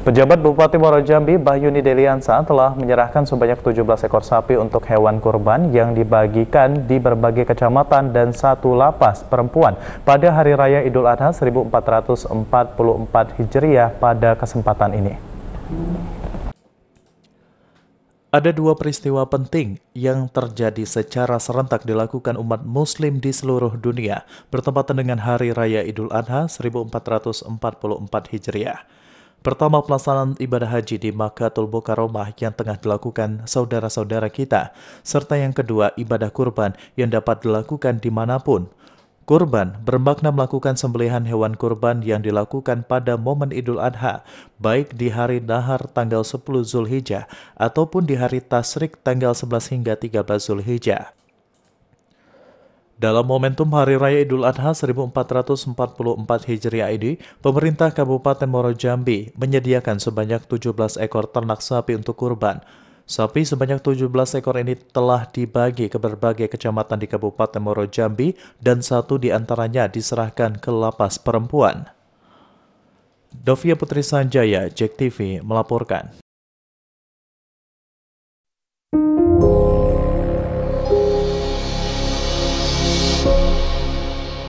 Pejabat Bupati Muara Jambi Bahyuni Deliansa telah menyerahkan sebanyak 17 ekor sapi untuk hewan kurban yang dibagikan di berbagai kecamatan dan satu lapas perempuan pada Hari Raya Idul Adha 1444 Hijriah pada kesempatan ini. Ada dua peristiwa penting yang terjadi secara serentak dilakukan umat muslim di seluruh dunia bertempatan dengan Hari Raya Idul Adha 1444 Hijriah. Pertama pelaksanaan ibadah haji di Makatul Bukaromah yang tengah dilakukan saudara-saudara kita, serta yang kedua ibadah kurban yang dapat dilakukan dimanapun. Kurban bermakna melakukan sembelihan hewan kurban yang dilakukan pada momen Idul Adha, baik di hari Nahar tanggal 10 Zulhijjah ataupun di hari Tasrik tanggal 11 hingga 13 Zulhijjah. Dalam momentum Hari Raya Idul Adha 1444 Hijriah ini, pemerintah Kabupaten Moro Jambi menyediakan sebanyak 17 ekor ternak sapi untuk kurban. Sapi sebanyak 17 ekor ini telah dibagi ke berbagai kecamatan di Kabupaten Moro Jambi dan satu di antaranya diserahkan ke lapas perempuan. Dovia Putri Sanjaya, Jek TV, melaporkan.